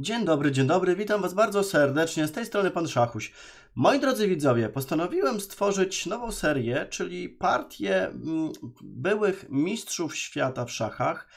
Dzień dobry, dzień dobry, witam Was bardzo serdecznie, z tej strony Pan Szachuś. Moi drodzy widzowie, postanowiłem stworzyć nową serię, czyli partię mm, byłych mistrzów świata w szachach,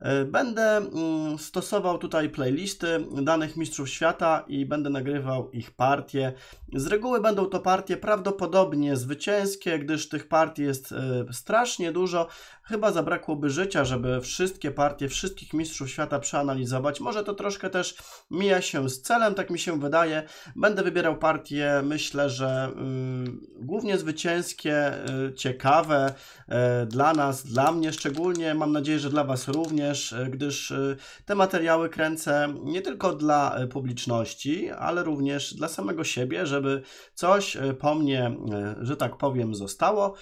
E, będę mm, stosował tutaj playlisty danych mistrzów świata i będę nagrywał ich partie. Z reguły będą to partie prawdopodobnie zwycięskie, gdyż tych partii jest e, strasznie dużo. Chyba zabrakłoby życia, żeby wszystkie partie wszystkich mistrzów świata przeanalizować. Może to troszkę też mija się z celem, tak mi się wydaje. Będę wybierał partie, myślę, że mm, głównie zwycięskie, y, ciekawe y, dla nas, dla mnie szczególnie, mam nadzieję, że dla Was również, y, gdyż te materiały kręcę nie tylko dla publiczności, ale również dla samego siebie, żeby coś po mnie, że tak powiem, zostało.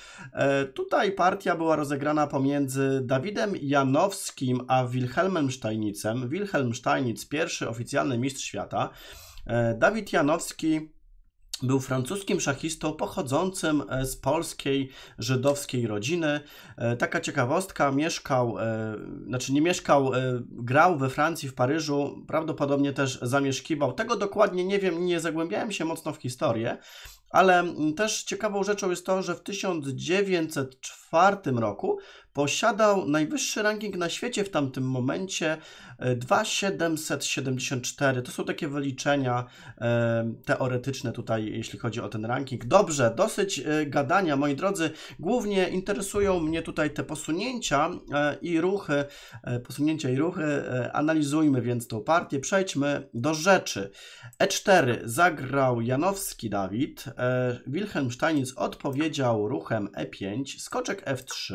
Tutaj partia była rozegrana pomiędzy Dawidem Janowskim a Wilhelmem Steinicem. Wilhelm Steinitz, pierwszy oficjalny mistrz świata. Dawid Janowski był francuskim szachistą pochodzącym e, z polskiej żydowskiej rodziny. E, taka ciekawostka, mieszkał, e, znaczy nie mieszkał, grał we Francji, w Paryżu, prawdopodobnie też zamieszkiwał. Tego dokładnie nie wiem, nie zagłębiałem się mocno w historię, ale też ciekawą rzeczą jest to, że w 1904 roku posiadał najwyższy ranking na świecie w tamtym momencie 2774 to są takie wyliczenia teoretyczne tutaj, jeśli chodzi o ten ranking. Dobrze, dosyć e, gadania, moi drodzy. Głównie interesują mnie tutaj te posunięcia e, i ruchy, e, posunięcia i ruchy. Analizujmy więc tą partię. Przejdźmy do rzeczy. E4 zagrał Janowski Dawid. Wilhelm Steinitz odpowiedział ruchem E5, skoczek F3,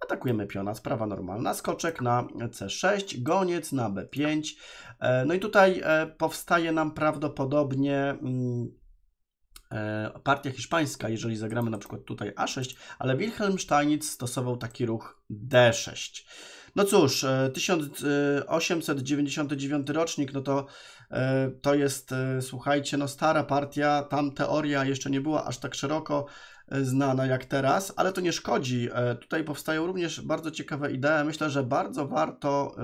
Atakujemy piona, sprawa normalna, skoczek na c6, goniec na b5. E, no i tutaj e, powstaje nam prawdopodobnie mm, e, partia hiszpańska, jeżeli zagramy na przykład tutaj a6, ale Wilhelm Steinitz stosował taki ruch d6. No cóż, 1899 rocznik, no to to jest, słuchajcie, no stara partia, tam teoria jeszcze nie była aż tak szeroko znana jak teraz, ale to nie szkodzi. E, tutaj powstają również bardzo ciekawe idee. Myślę, że bardzo warto e,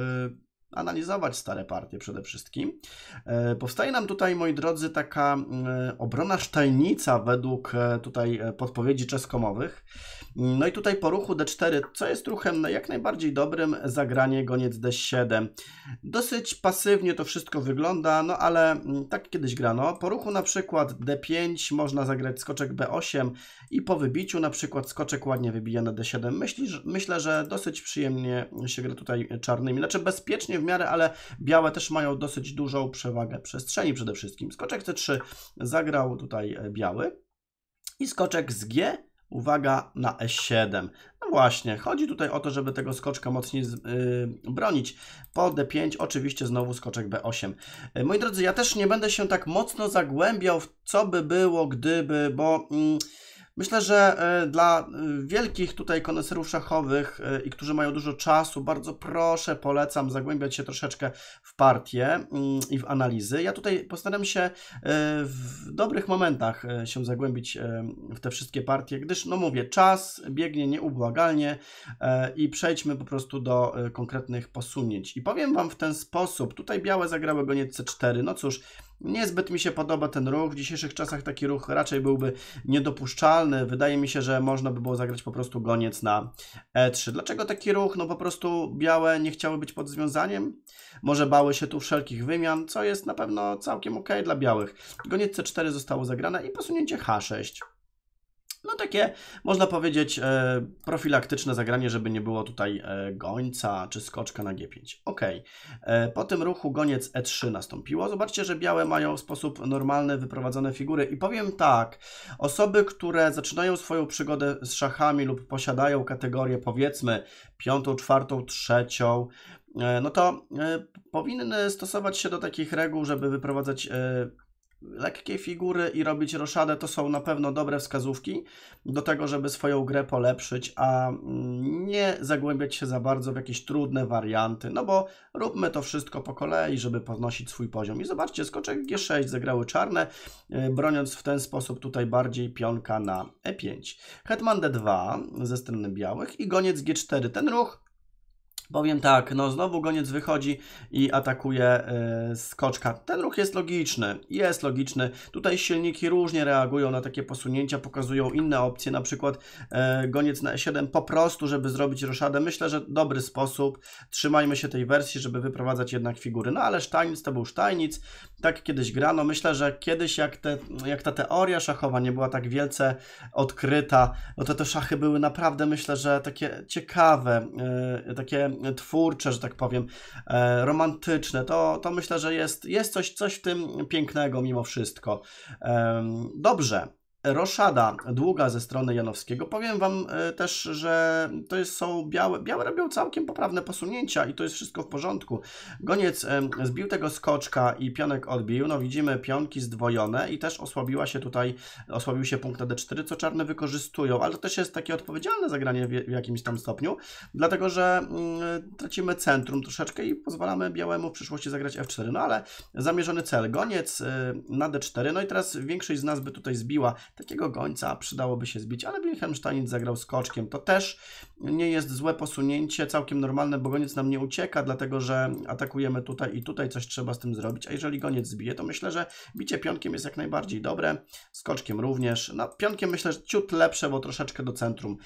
analizować stare partie przede wszystkim. E, powstaje nam tutaj, moi drodzy, taka obrona sztajnica według tutaj podpowiedzi czeskomowych. No i tutaj po ruchu d4, co jest ruchem no, jak najbardziej dobrym, zagranie goniec d7. Dosyć pasywnie to wszystko wygląda, no ale mm, tak kiedyś grano. Po ruchu na przykład d5 można zagrać skoczek b8 i po wybiciu na przykład skoczek ładnie wybija na d7. myślę, że dosyć przyjemnie się gra tutaj czarnymi, znaczy bezpiecznie w miarę, ale białe też mają dosyć dużą przewagę przestrzeni przede wszystkim. Skoczek c3 zagrał tutaj e, biały i skoczek z g Uwaga na E7. No właśnie, chodzi tutaj o to, żeby tego skoczka mocniej z, yy, bronić. Po D5 oczywiście znowu skoczek B8. Yy, moi drodzy, ja też nie będę się tak mocno zagłębiał w co by było, gdyby, bo... Yy, Myślę, że e, dla e, wielkich tutaj koneserów szachowych e, i którzy mają dużo czasu, bardzo proszę, polecam zagłębiać się troszeczkę w partię mm, i w analizy. Ja tutaj postaram się w dobrych momentach się zagłębić w te wszystkie partie, gdyż, no mówię, czas biegnie nieubłagalnie i przejdźmy po prostu do konkretnych posunięć. I powiem Wam w ten sposób, tutaj białe zagrały go C4, no cóż, Niezbyt mi się podoba ten ruch. W dzisiejszych czasach taki ruch raczej byłby niedopuszczalny. Wydaje mi się, że można by było zagrać po prostu goniec na E3. Dlaczego taki ruch? No po prostu białe nie chciały być pod związaniem. Może bały się tu wszelkich wymian, co jest na pewno całkiem ok dla białych. Goniec C4 zostało zagrane i posunięcie H6 no takie, można powiedzieć, e, profilaktyczne zagranie, żeby nie było tutaj e, gońca czy skoczka na G5. Ok, e, po tym ruchu goniec E3 nastąpiło. Zobaczcie, że białe mają w sposób normalny wyprowadzone figury i powiem tak, osoby, które zaczynają swoją przygodę z szachami lub posiadają kategorię powiedzmy piątą, czwartą, trzecią, e, no to e, powinny stosować się do takich reguł, żeby wyprowadzać e, lekkie figury i robić roszadę to są na pewno dobre wskazówki do tego, żeby swoją grę polepszyć, a mm, nie zagłębiać się za bardzo w jakieś trudne warianty, no bo róbmy to wszystko po kolei, żeby podnosić swój poziom. I zobaczcie, skoczek G6 zagrały czarne, e, broniąc w ten sposób tutaj bardziej pionka na E5. Hetman D2 ze strony białych i goniec G4. Ten ruch Powiem tak, no znowu goniec wychodzi i atakuje yy, skoczka. Ten ruch jest logiczny, jest logiczny. Tutaj silniki różnie reagują na takie posunięcia, pokazują inne opcje, na przykład yy, goniec na E7 po prostu, żeby zrobić roszadę. Myślę, że dobry sposób, trzymajmy się tej wersji, żeby wyprowadzać jednak figury. No ale Sztajnic to był Sztajnic, tak kiedyś grano. Myślę, że kiedyś jak, te, jak ta teoria szachowa nie była tak wielce odkryta, no to te szachy były naprawdę, myślę, że takie ciekawe, yy, takie twórcze, że tak powiem, e, romantyczne, to, to myślę, że jest, jest coś, coś w tym pięknego mimo wszystko. Dobrze, Roszada, długa ze strony Janowskiego. Powiem Wam e, też, że to jest, są białe. Białe robią całkiem poprawne posunięcia i to jest wszystko w porządku. Goniec zbił tego skoczka i pionek odbił. No widzimy pionki zdwojone i też osłabiła się tutaj, osłabił się punkt na D4, co czarne wykorzystują, ale to też jest takie odpowiedzialne zagranie w jakimś tam stopniu, dlatego że mm, tracimy centrum troszeczkę i pozwalamy białemu w przyszłości zagrać F4. No ale zamierzony cel. Goniec e, na D4, no i teraz większość z nas by tutaj zbiła Takiego gońca przydałoby się zbić, ale Wilhelmstein zagrał skoczkiem. To też nie jest złe posunięcie, całkiem normalne, bo goniec nam nie ucieka, dlatego że atakujemy tutaj i tutaj coś trzeba z tym zrobić. A jeżeli goniec zbije, to myślę, że bicie pionkiem jest jak najbardziej dobre, skoczkiem również. No, pionkiem myślę, że ciut lepsze, bo troszeczkę do centrum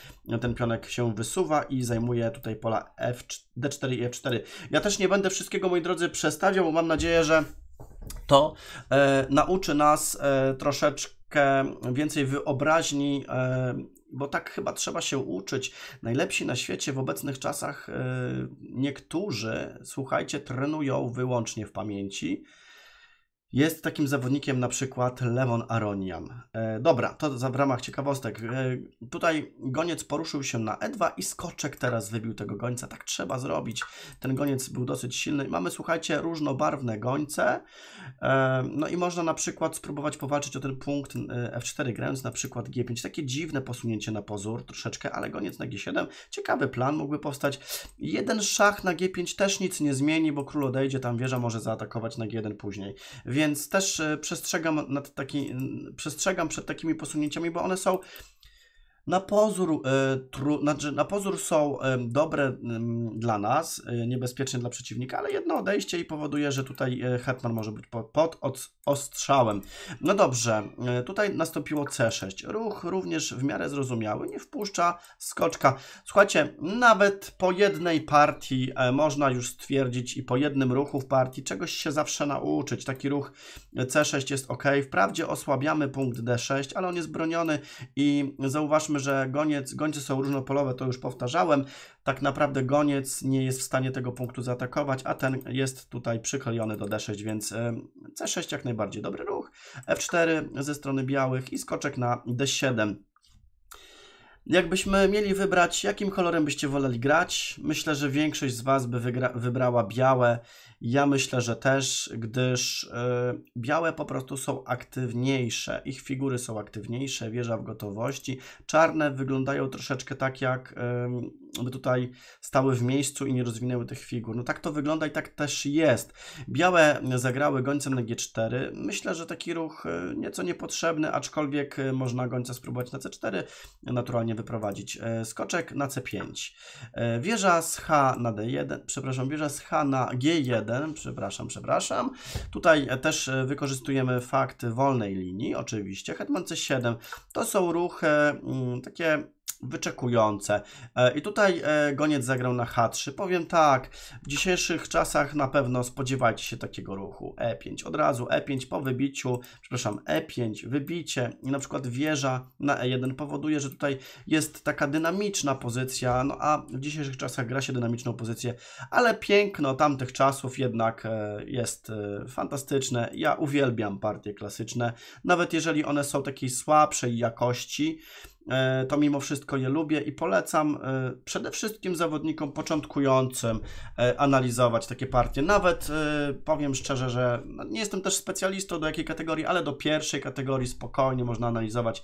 ten pionek się wysuwa i zajmuje tutaj pola F4, D4 i F4. Ja też nie będę wszystkiego, moi drodzy, przestawiał, bo mam nadzieję, że to e, nauczy nas e, troszeczkę troszkę więcej wyobraźni, e, bo tak chyba trzeba się uczyć. Najlepsi na świecie w obecnych czasach e, niektórzy, słuchajcie, trenują wyłącznie w pamięci. Jest takim zawodnikiem na przykład Levon Aronian. E, dobra, to za w ramach ciekawostek. E, tutaj goniec poruszył się na E2 i skoczek teraz wybił tego gońca. Tak trzeba zrobić. Ten goniec był dosyć silny. Mamy, słuchajcie, różnobarwne gońce. E, no i można na przykład spróbować powalczyć o ten punkt e, F4, grając na przykład G5. Takie dziwne posunięcie na pozór troszeczkę, ale goniec na G7. Ciekawy plan mógłby powstać. Jeden szach na G5 też nic nie zmieni, bo król odejdzie, tam wieża może zaatakować na G1 później więc też e, przestrzegam, nad taki, przestrzegam przed takimi posunięciami, bo one są na pozór, e, tru, znaczy na pozór są e, dobre dla nas, e, niebezpieczne dla przeciwnika, ale jedno odejście i powoduje, że tutaj hetman może być pod, pod od, ostrzałem. No dobrze, tutaj nastąpiło C6. Ruch również w miarę zrozumiały, nie wpuszcza skoczka. Słuchajcie, nawet po jednej partii można już stwierdzić i po jednym ruchu w partii czegoś się zawsze nauczyć. Taki ruch C6 jest ok. Wprawdzie osłabiamy punkt D6, ale on jest broniony i zauważmy, że goniec, gońce są różnopolowe, to już powtarzałem. Tak naprawdę goniec nie jest w stanie tego punktu zaatakować, a ten jest tutaj przyklejony do D6, więc C6 jak najbardziej dobry ruch. F4 ze strony białych i skoczek na D7. Jakbyśmy mieli wybrać, jakim kolorem byście woleli grać, myślę, że większość z Was by wybrała białe ja myślę, że też, gdyż e, białe po prostu są aktywniejsze, ich figury są aktywniejsze, wieża w gotowości. Czarne wyglądają troszeczkę tak, jakby tutaj stały w miejscu i nie rozwinęły tych figur. No tak to wygląda i tak też jest. Białe zagrały gońcem na G4. Myślę, że taki ruch e, nieco niepotrzebny, aczkolwiek e, można gońca spróbować na C4 naturalnie wyprowadzić. Skoczek na C5. Wieża z H na D1, przepraszam, wieża z H na G1 1, przepraszam, przepraszam. Tutaj e, też e, wykorzystujemy fakt wolnej linii, oczywiście. Hetman C7 to są ruchy mm, takie wyczekujące. E, I tutaj e, Goniec zagrał na H3. Powiem tak, w dzisiejszych czasach na pewno spodziewajcie się takiego ruchu. E5 od razu, E5 po wybiciu, przepraszam, E5 wybicie i na przykład wieża na E1 powoduje, że tutaj jest taka dynamiczna pozycja, no a w dzisiejszych czasach gra się dynamiczną pozycję, ale piękno tamtych czasów jednak e, jest fantastyczne. Ja uwielbiam partie klasyczne, nawet jeżeli one są takiej słabszej jakości, E, to mimo wszystko je lubię i polecam e, przede wszystkim zawodnikom początkującym e, analizować takie partie. Nawet powiem szczerze, że no, nie jestem też specjalistą do jakiej kategorii, ale do pierwszej kategorii spokojnie można analizować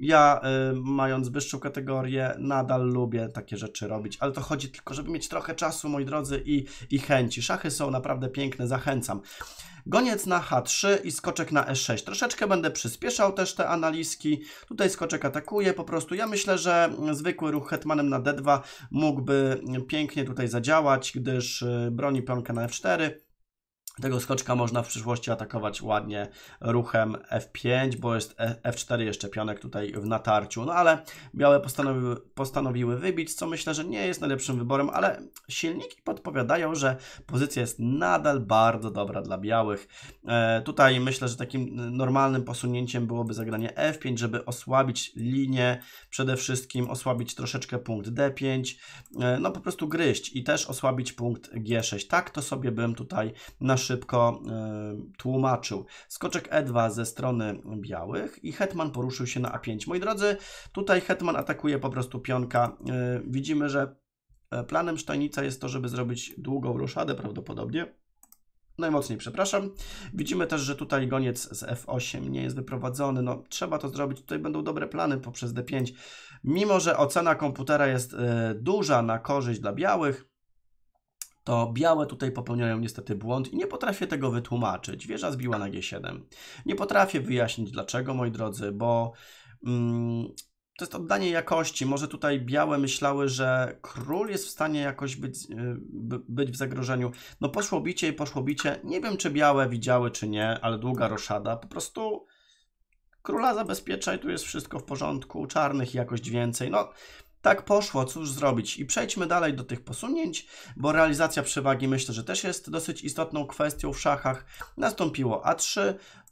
ja, y, mając wyższą kategorię, nadal lubię takie rzeczy robić, ale to chodzi tylko, żeby mieć trochę czasu, moi drodzy, i, i chęci. Szachy są naprawdę piękne, zachęcam. Goniec na H3 i skoczek na E6. Troszeczkę będę przyspieszał też te analizki. Tutaj skoczek atakuje po prostu. Ja myślę, że zwykły ruch hetmanem na D2 mógłby pięknie tutaj zadziałać, gdyż y, broni pionka na F4 tego skoczka można w przyszłości atakować ładnie ruchem F5, bo jest e, F4 jeszcze pionek tutaj w natarciu. No ale białe postanowiły, postanowiły wybić, co myślę, że nie jest najlepszym wyborem, ale silniki podpowiadają, że pozycja jest nadal bardzo dobra dla białych. E, tutaj myślę, że takim normalnym posunięciem byłoby zagranie F5, żeby osłabić linię, przede wszystkim osłabić troszeczkę punkt D5, e, no po prostu gryźć i też osłabić punkt G6. Tak to sobie bym tutaj na szybko e, tłumaczył. Skoczek E2 ze strony białych i hetman poruszył się na A5. Moi drodzy, tutaj hetman atakuje po prostu pionka. E, widzimy, że e, planem Sztajnica jest to, żeby zrobić długą ruszadę prawdopodobnie. Najmocniej przepraszam. Widzimy też, że tutaj goniec z F8 nie jest wyprowadzony. No, trzeba to zrobić. Tutaj będą dobre plany poprzez D5. Mimo, że ocena komputera jest duża na korzyść dla białych, to białe tutaj popełniają niestety błąd i nie potrafię tego wytłumaczyć. Wieża zbiła na G7. Nie potrafię wyjaśnić dlaczego, moi drodzy, bo mm, to jest oddanie jakości. Może tutaj białe myślały, że król jest w stanie jakoś być, e, być w zagrożeniu. No poszło bicie i poszło bicie. Nie wiem, czy białe widziały, czy nie, ale długa roszada. Po prostu króla zabezpieczaj, tu jest wszystko w porządku, czarnych jakość więcej. No, tak poszło, cóż zrobić. I przejdźmy dalej do tych posunięć, bo realizacja przewagi myślę, że też jest dosyć istotną kwestią w szachach. Nastąpiło A3,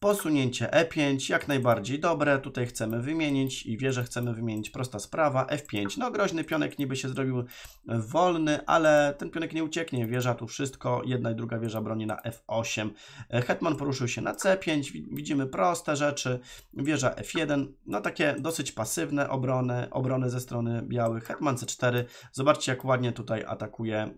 Posunięcie E5, jak najbardziej dobre, tutaj chcemy wymienić i że chcemy wymienić, prosta sprawa, F5, no groźny pionek niby się zrobił wolny, ale ten pionek nie ucieknie, wieża tu wszystko, jedna i druga wieża broni na F8, e, hetman poruszył się na C5, widzimy proste rzeczy, wieża F1, no takie dosyć pasywne obrony, obrony ze strony białych, hetman C4, zobaczcie jak ładnie tutaj atakuje e,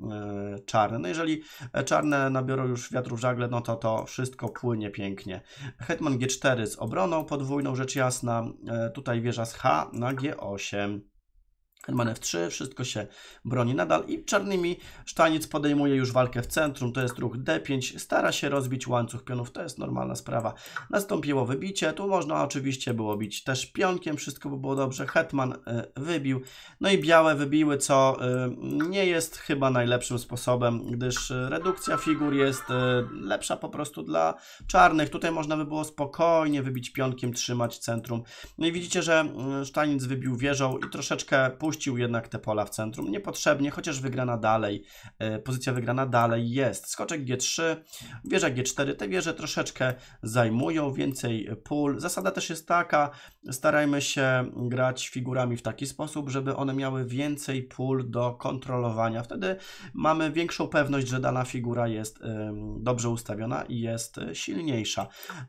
czarny, no jeżeli e, czarne nabiorą już wiatru w żagle, no to to wszystko płynie pięknie. Hetman G4 z obroną podwójną, rzecz jasna. E, tutaj wieża z H na G8. Hetman F3, wszystko się broni nadal i czarnymi Sztaniec podejmuje już walkę w centrum, to jest ruch D5, stara się rozbić łańcuch pionów, to jest normalna sprawa. Nastąpiło wybicie, tu można oczywiście było bić też pionkiem, wszystko by było dobrze, Hetman e, wybił, no i białe wybiły, co e, nie jest chyba najlepszym sposobem, gdyż e, redukcja figur jest lepsza po prostu dla czarnych, tutaj można by było spokojnie wybić pionkiem, trzymać centrum. No i widzicie, że Sztaniec wybił wieżą i troszeczkę później puścił jednak te pola w centrum niepotrzebnie, chociaż wygrana dalej, e, pozycja wygrana dalej jest. Skoczek G3, wieża G4, te wieże troszeczkę zajmują, więcej pól. Zasada też jest taka, starajmy się grać figurami w taki sposób, żeby one miały więcej pól do kontrolowania. Wtedy mamy większą pewność, że dana figura jest dobrze ustawiona i jest silniejsza.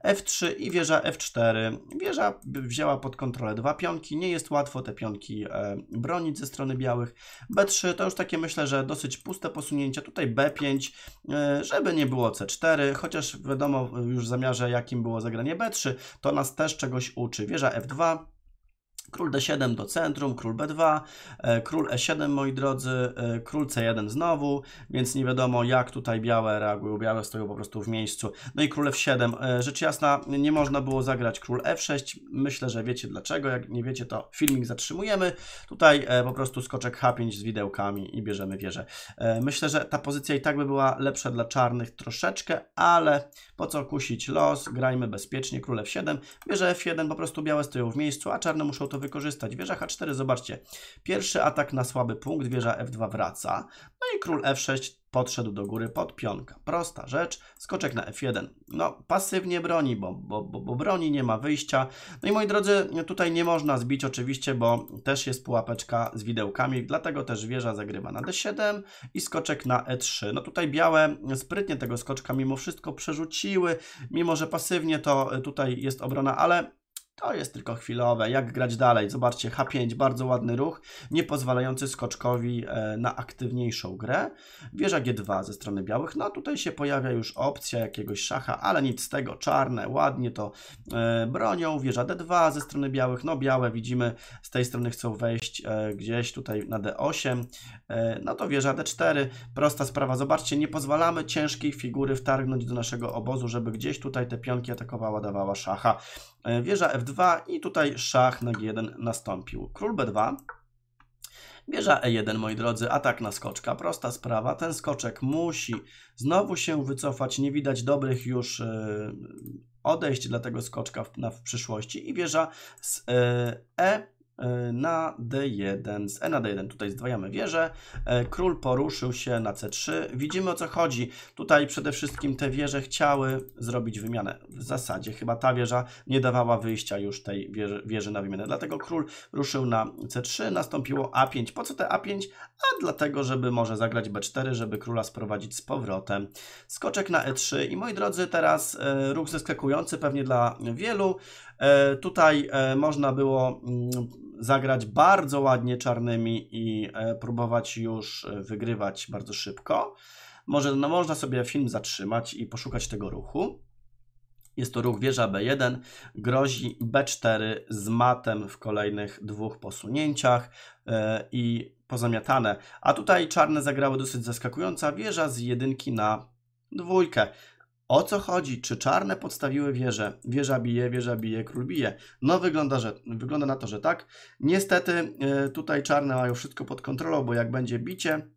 F3 i wieża F4. Wieża wzięła pod kontrolę dwa pionki, nie jest łatwo te pionki e, bronić bronić ze strony białych. B3 to już takie myślę, że dosyć puste posunięcia. Tutaj B5, e, żeby nie było C4, chociaż wiadomo e, już w zamiarze jakim było zagranie B3, to nas też czegoś uczy. Wieża F2, Król D7 do centrum, król B2, e, król E7 moi drodzy, e, król C1 znowu, więc nie wiadomo jak tutaj białe reagują, białe stoją po prostu w miejscu. No i król F7, e, rzecz jasna nie można było zagrać król F6, myślę, że wiecie dlaczego, jak nie wiecie to filmik zatrzymujemy, tutaj po prostu skoczek H5 z widełkami i bierzemy wieżę. Myślę, że ta pozycja i tak by była lepsza dla czarnych troszeczkę, ale po co kusić los, grajmy bezpiecznie, król F7, bierze F1, po prostu białe stoją w miejscu, a czarne muszą to wykorzystać. Wieża H4, zobaczcie, pierwszy atak na słaby punkt, wieża F2 wraca, no i król F6 podszedł do góry pod pionka. Prosta rzecz, skoczek na F1. No, pasywnie broni, bo, bo, bo, bo broni, nie ma wyjścia. No i moi drodzy, tutaj nie można zbić oczywiście, bo też jest pułapeczka z widełkami, dlatego też wieża zagrywa na D7 i skoczek na E3. No tutaj białe sprytnie tego skoczka mimo wszystko przerzuciły, mimo że pasywnie to e, tutaj jest obrona, ale to jest tylko chwilowe. Jak grać dalej? Zobaczcie, H5, bardzo ładny ruch, nie pozwalający skoczkowi e, na aktywniejszą grę. Wieża G2 ze strony białych. No tutaj się pojawia już opcja jakiegoś szacha, ale nic z tego. Czarne ładnie to e, bronią. Wieża D2 ze strony białych. No białe widzimy z tej strony chcą wejść e, gdzieś tutaj na D8. No to wieża D4. Prosta sprawa. Zobaczcie, nie pozwalamy ciężkiej figury wtargnąć do naszego obozu, żeby gdzieś tutaj te pionki atakowała, dawała szacha. E, wieża f2 i tutaj szach na g1 nastąpił. Król b2, wieża e1, moi drodzy, atak na skoczka, prosta sprawa, ten skoczek musi znowu się wycofać, nie widać dobrych już e, odejść dla tego skoczka w, na, w przyszłości i wieża z e, e E, na D1, z E na D1, tutaj zdwajamy wieżę, e, król poruszył się na C3, widzimy o co chodzi, tutaj przede wszystkim te wieże chciały zrobić wymianę, w zasadzie chyba ta wieża nie dawała wyjścia już tej wieży, wieży na wymianę, dlatego król ruszył na C3, nastąpiło A5, po co te A5? A dlatego, żeby może zagrać B4, żeby króla sprowadzić z powrotem, skoczek na E3 i moi drodzy, teraz e, ruch zeskakujący pewnie dla wielu, Tutaj można było mm, zagrać bardzo ładnie czarnymi i e, próbować już e, wygrywać bardzo szybko. Może, no, można sobie film zatrzymać i poszukać tego ruchu. Jest to ruch wieża B1, grozi B4 z matem w kolejnych dwóch posunięciach e, i pozamiatane. A tutaj czarne zagrały dosyć zaskakująca wieża z jedynki na dwójkę. O co chodzi? Czy czarne podstawiły wieżę? Wieża bije, wieża bije, król bije. No wygląda, że, wygląda na to, że tak. Niestety y, tutaj czarne mają wszystko pod kontrolą, bo jak będzie bicie,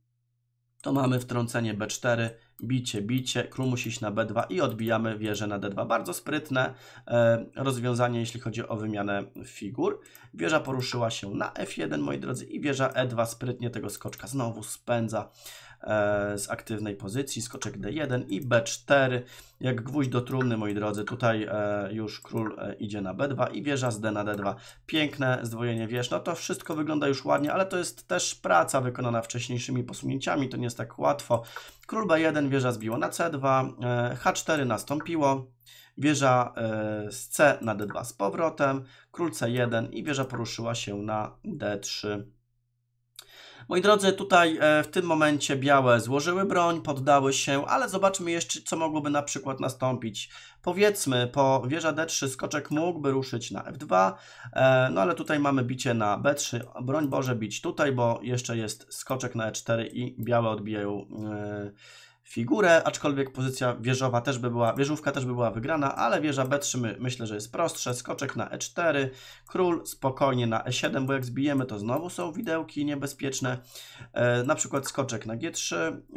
to mamy wtrącenie b4, bicie, bicie, król musi iść na b2 i odbijamy wieżę na d2. Bardzo sprytne e, rozwiązanie, jeśli chodzi o wymianę figur. Wieża poruszyła się na f1, moi drodzy, i wieża e2 sprytnie tego skoczka znowu spędza. E, z aktywnej pozycji, skoczek D1 i B4, jak gwóźdź do trumny, moi drodzy, tutaj e, już król e, idzie na B2 i wieża z D na D2. Piękne zdwojenie wież, no to wszystko wygląda już ładnie, ale to jest też praca wykonana wcześniejszymi posunięciami, to nie jest tak łatwo. Król B1, wieża zbiło na C2, H4 nastąpiło, wieża z C na D2 z powrotem, król C1 i wieża poruszyła się na D3. Moi drodzy, tutaj e, w tym momencie białe złożyły broń, poddały się, ale zobaczmy jeszcze, co mogłoby na przykład nastąpić. Powiedzmy, po wieża D3 skoczek mógłby ruszyć na F2, e, no ale tutaj mamy bicie na B3. Broń Boże bić tutaj, bo jeszcze jest skoczek na E4 i białe odbijają e, figurę, aczkolwiek pozycja wieżowa też by była, wieżówka też by była wygrana, ale wieża B3 my, myślę, że jest prostsze, skoczek na E4, król spokojnie na E7, bo jak zbijemy to znowu są widełki niebezpieczne, e, na przykład skoczek na G3,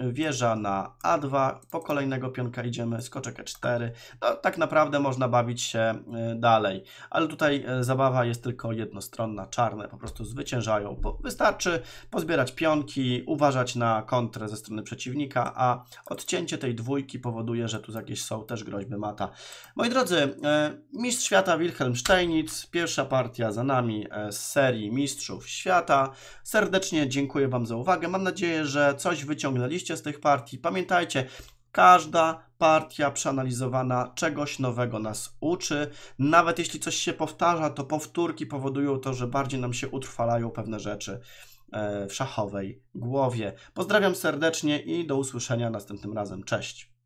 wieża na A2, po kolejnego pionka idziemy, skoczek E4, no tak naprawdę można bawić się e, dalej, ale tutaj e, zabawa jest tylko jednostronna, czarne po prostu zwyciężają, wystarczy pozbierać pionki, uważać na kontrę ze strony przeciwnika, a Odcięcie tej dwójki powoduje, że tu jakieś są też groźby mata. Moi drodzy, e, mistrz świata Wilhelm Steinitz, pierwsza partia za nami e, z serii Mistrzów Świata. Serdecznie dziękuję Wam za uwagę. Mam nadzieję, że coś wyciągnęliście z tych partii. Pamiętajcie, każda partia przeanalizowana czegoś nowego nas uczy. Nawet jeśli coś się powtarza, to powtórki powodują to, że bardziej nam się utrwalają pewne rzeczy. E, w szachowej głowie. Pozdrawiam serdecznie i do usłyszenia następnym razem. Cześć.